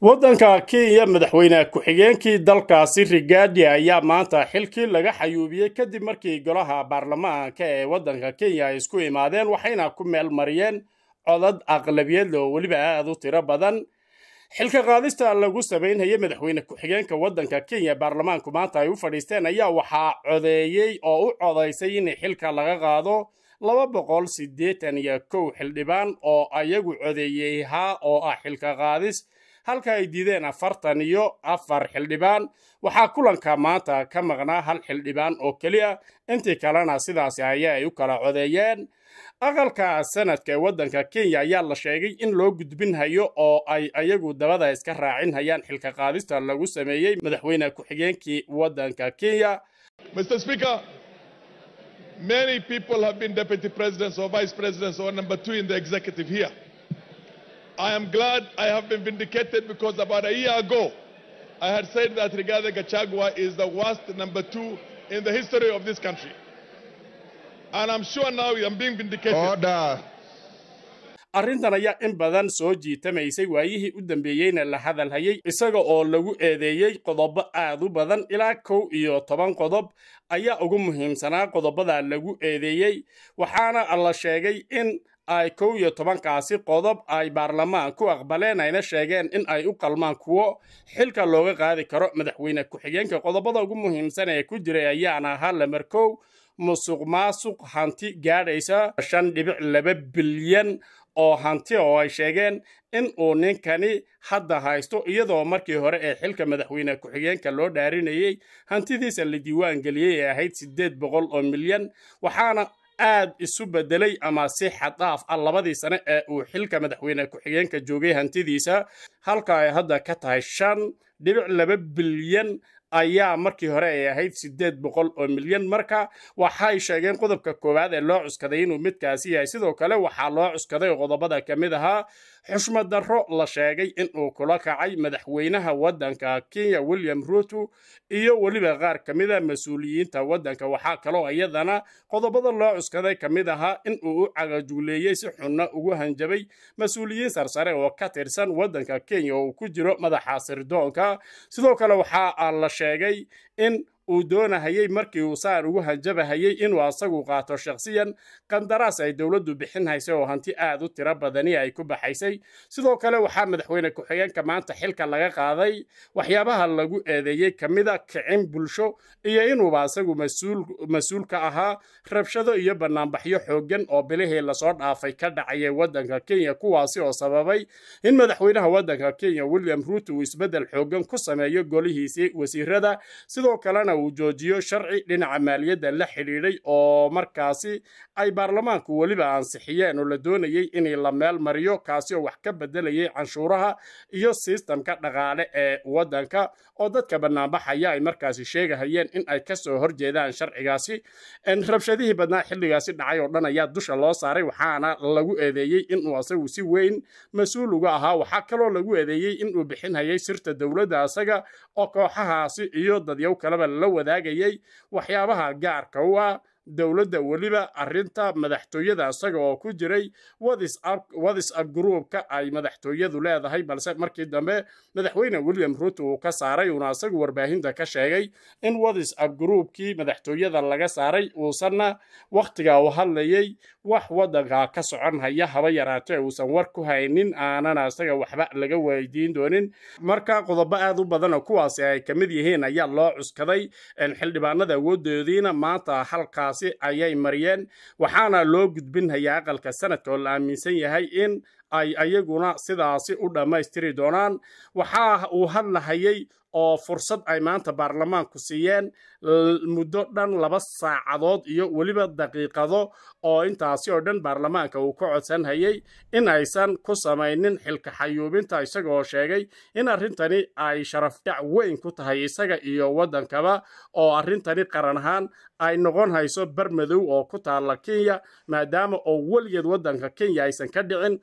waddanka kenya madaxweyne ku-xigeenkii dalkaasi rigaadhi ayaa maanta xilkii laga xayuubiyey kadib markii golaha baarlamaanka ee waddanka kenya ay isku imaadeen waxayna ku meel mariyeen codad aqlabiyad oo weliba aad u tiro badan xilka qaadista lagu samaynhaya madaxweyne ku-xigeenka waddanka kenya baarlamaanku maanta ay u fadhiisteen ayaa waxaa codeeyey oo u codaysay in xilka laga qaado laba boqol siddeetan iyo kow xildhibaan oo ayagu codeeyey haa oo ah xilka qaadis halka ay diideen afartan iyo afar xildhibaan waxaa kulanka maanta ka maqnaa hal xildhibaan oo keliya intii kalena sidaasi ayaa ay u kala codeeyeen aqalka sanadka ee waddanka kenya ayaa la sheegay in loo gudbinhayo oo ay ayagu dabada iska raacin hayaan xilka qaadista lagu sameeyey madaxweyne ku-xigeenkii waddanka kenya Many people have been deputy presidents or vice presidents or number two in the executive here. I am glad I have been vindicated because about a year ago, I had said that Rigathi Gachagua is the worst number two in the history of this country. And I'm sure now I'm being vindicated. Order. arrintan ayaa in badan soo jiitamaysay waayihii u dambeeyeyna la hadalhayay isaga oo lagu eedeeyey qodobo aad u badan ilaa kow iyo toban qodob ayaa ugu muhiimsanaa qodobada lagu eedeeyey waxaana la sheegay in ay kow iyo tobankaasi qodob ay baarlamaan ku aqbaleen ayna sheegeen in ay u qalmaan kuwo xilka looga qaadi karo madaxweyne ku-xigeenka qodobada ugu muhiimsan ee ku jiray ayaana ahaa lamarkow musuq maasuq hanti gaadhaysa shan dhibic laba bilyan oo hanti oo ay sheegeen in uu ninkani hadda haysto iyadoo markii hore ee xilka madaxweyne ku-xigeenka loo dhaarinayey hantidiisa la diiwaan geliyey ee ahayd siddeed boqol oo milyan waxaana aad isu bedelay ama si xadaaf ah labadii sane ee uu xilka madaxweyne ku-xigeenka joogay hantidiisa halka ay hadda ka tahay shan dhibic laba bilyan ayaa markii hore ay ahayd sideed boqol oo milyan marka waxay sheegeen qodobka koowaad ee loo cuskaday inuu midkaasi yahay sidoo kale waxaa loo cuskaday qodobada ka mid ahaa xushmad darro la sheegay inuu kula kacay madaxweynaha waddanka kenya william ruuto iyo weliba qaar ka mid a ah mas-uuliyiinta waddanka waxaa kaloo iyadana qodobada loo cuskaday ka mid ahaa in uu u cagajuuleeyey si xunna ugu hanjabay mas-uuliyiin sarsare oo ka tirsan waddanka kenya oo uu ku jiro madaxa sirdoonka sidoo kale waxaa la sheegay in uu doonahayey markii uu saar ugu hanjabahayey inuu asagu qaato shakhsiyan qandaraas ay dowladdu bixin oo hanti aad u tiro badani ay ku baxaysay sidoo kale waxaa madaxweyne ku-xigeenka maanta xilka laga qaaday waxyaabaha lagu eedeeyey ka mid a ah kicin bulsho iyo inuuba asagu mas-uulka ahaa rabshado iyo bannaanbaxyo xooggan oo bilihii lasoo dhaafay ka dhacayay waddanka kenya kuwaasi oo sababay in madaxweynaha waddanka kenya william ruut uu isbeddel xooggan ku sameeyo golihiisii wasiirada sidoo kalena markaana uu joojiyo sharci dhinaca maaliyadda la xidhiidhay oo markaasi ay baarlamaanku weliba ansixiyeen oo la doonayey inay la meel mariyo kaasi oo wax ka bedelayay canshuuraha iyo sistamka dhaqaale ee waddanka oo dadka bannaanbaxaya ay markaasi sheegahayeen in ay kasoo horjeedaan sharcigaasi rabshadihii badnaa xilligaasi dhacay oo dhan ayaa dusha loo saaray waxaana lagu eedeeyey inuu asagu si weyn mas-uul uga ahaa waxaa kaloo lagu eedeeyey inuu bixinhayay sirta dowladda asaga oo kooxahaasi iyo dadyow kaleba la wadaagayey waxyaabaha gaarka u ah dowladda weliba arrinta madaxtooyada isaga oo ku jiray wadisab groupka ay madaxtooyadu leedahay balse markii dambe madaxweyne william ruto uu ka saaray uuna isagu warbaahinta ka sheegay in wadisab groupkii madaxtooyada laga saaray uusanna wakhtiga u hadlayay wax waddanka ka socon haya haba yaraatee uusan war ku haynin aanana isaga waxba laga weydiin doonin marka qodobo aad u badan oo kuwaasi ay ka mid yihiin ayaa loo cuskaday xildhibaanada awooddoodiina maanta halkaas taasi ayay mariyeen waxaana loo gudbin hayaa aqalka sanadka oo la aaminsan yahay in ay ayaguna sidaasi u dhammaystiri doonaan waxaa uu hadlahayay oo fursad ay maanta baarlamaanku siiyeen muddo dhan laba saacadood iyo weliba daqiiqado oo intaasi oo dhan baarlamaanka uu ka codsanhayay in aysan ku samaynin xilka xayuubinta isagoo sheegay in arrintani ay sharafdhac weyn ku tahay isaga iyo waddankaba oo arrintani qaran ahaan ay noqon hayso bar madow oo ku taalla kenya maadaama oo weligeed waddanka kenya aysan ka dhicin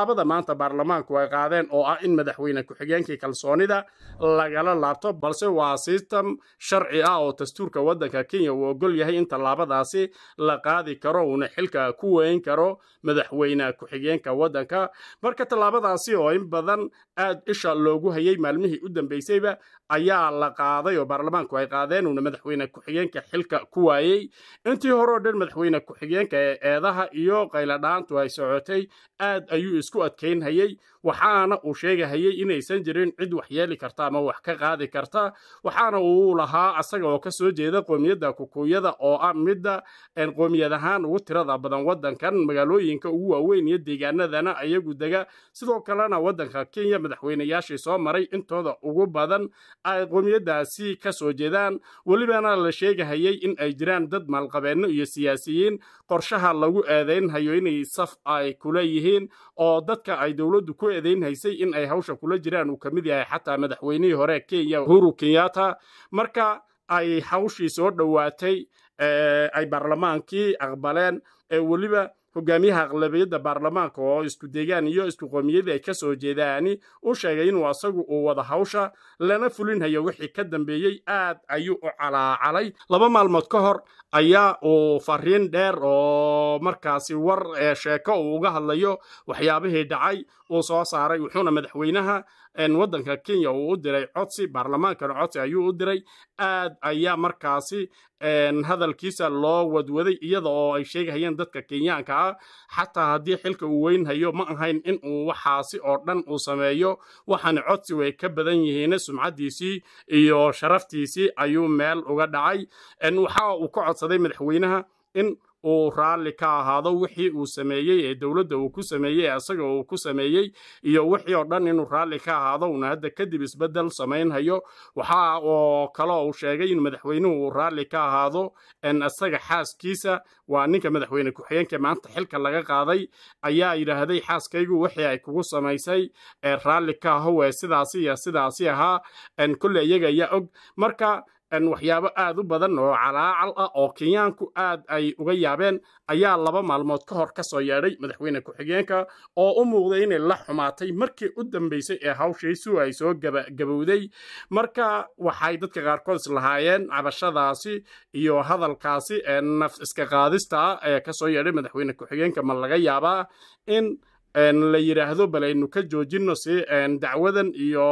tallaabada maanta baarlamaanku ay qaadeen oo ah in madaxweyne ku-xigeenkii kalsoonida lagala laabto balse waa sistam sharci ah oo dastuurka waddanka kenya uu ogol yahay in tallaabadaasi la qaadi karo uuna xilka ku weyn karo madaxweyne ku-xigeenka waddanka marka tallaabadaasi oo in badan aad isha loogu hayay maalmihii u dambeysayba ayaa la qaaday oo baarlamaanku ay qaadeen uuna madaxweyne ku-xigeenka xilka ku waayey intii hore oo dhan madaxweyne ku-xigeenka ee eedaha iyo qayladhaantu ay socotay aad ayuu isku adkaynhayay waxaana uu sheegahayay inaysan jirin cid waxyeeli karta ama wax ka qaadi karta waxaana uu lahaa asaga oo kasoo jeeda qoomiyadda kukuyada oo ah midda qoomiyad ahaan ugu tirada badan wadankan magaalooyinka ugu waaweyn iyo deegaanadana ayagu dega sidoo kalena waddanka kenya madaxweynayaashii soo maray intooda ugu badan ay qoomiyaddaasi ka soo jeedaan welibana la sheegahayay in ay jiraan dad maalqabeenno iyo siyaasiyiin qorshaha lagu eedaynhayo inay saf ay kula yihiin oo oo dadka ay dowladdu ku eedayn haysay in ay hawsha kula jiraan uu ka mid yahay xataa madaxweynihii hore kenya uhuru kenyatta marka ay hawshii soo dhowaatay ay baarlamaankii aqbaleen ee weliba hogaamiyaha aqlabiyadda baarlamaanka oo isku deegaan iyo isku qoomiyadii ay ka soo jeedaani u sheegay inuu asagu uu wada hawsha lana fulinhayo wixii ka dambeeyey aad ayuu u calaacalay laba maalmood ka hor ayaa uu fariin dheer oo markaasi war sheeko uu uga hadlayo waxyaabihii dhacay uu soo saaray wuxuuna madaxweynaha waddanka kenya uu u diray codsi baarlamaankana codsi ayuu u diray aad ayaa markaasi hadalkiisa loo wadwaday iyada oo ay sheegahayeen dadka kenyaanka ah xataa haddii xilka uu weyn hayo ma ahayn in uu waxaasi oo dhan uu sameeyo waxaana codsi way ka badan yihiin sumcaddiisii iyo sharaftiisii ayuu meel uga dhacay waxa uu ka codsaday madaxweynaha in uu raalli ka ahaado wixii uu sameeyey ee dowladda uu ku sameeyey isaga uu ku sameeyey iyo wixii oo dhan inuu raalli ka ahaado una hadda kadib isbeddel samaynhayo waxa oo kale uu sheegay in madaxweynuhu uu raalli ka ahaado isaga xaaskiisa waa ninka madaxweyne ku-xigeenka maanta xilka laga qaaday ayaa yidhaahday xaaskaygu wixii ay kugu samaysay ee raalli ka aho wee sidaasi iyo sidaasi ahaa n iyaga ayaa og marka waxyaabo aad u badan oo calaacal ah oo kenyaanku aad ay uga yaabeen ayaa laba maalmood ka hor ka soo yeedhay madaxweyne ku-xigeenka oo u muuqday inay la xumaatay markii u dambaysay ee hawshaysu ay soo gabowday marka waxay dadka qaarkood islahaayeen cabashadaasi iyo hadalkaasi ee naf iska qaadista ee kasoo soo yeedhay madaxweyne ku-xigeenka ma laga yaabaa in la yidhaahdo bal aynu ka joojinno si dacwadan iyo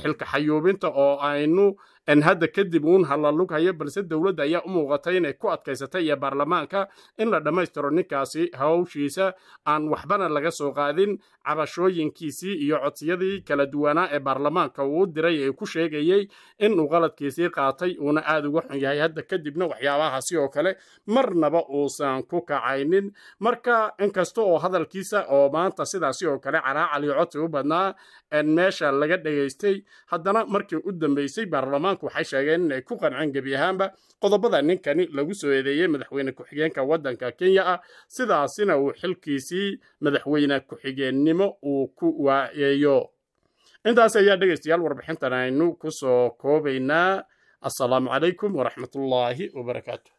xilka xayuubinta oo aynu hadda kadib uun hallalug haya balse dowladda ayaa u muuqatay inay ku adkaysatay iyo baarlamaanka in la dhammaystiro ninkaasi hawshiisa aan waxbana laga soo qaadin cabashooyinkiisii iyo codsiyadii kala duwanaa ee baarlamaanka uu diray ee ku sheegayey in uu qaladkiisii qaatay uuna aad uga xun yahay hadda kadibna waxyaabahaasi oo kale marnaba uusan ku kacaynin marka inkasta oo hadalkiisa oo maanta sidaasi oo kale caraacaliyo codsi u badnaa meesha laga dhegaystay haddana markii u dambeysay baarlamaanka baarlamaanku waxay sheegeen inay ku qanceen gebi ahaanba qodobada ninkani lagu soo eedeeyey madaxweyne ku-xigeenka waddanka kenya ah sidaasina uu xilkiisii madaxweyne ku-xigeennimo uu ku waayeeyo intaasi ayaa dhegaystayaal warbixintan aynu ku soo koobaynaa assalaamu calaykum waraxmatullaahi wabarakaatu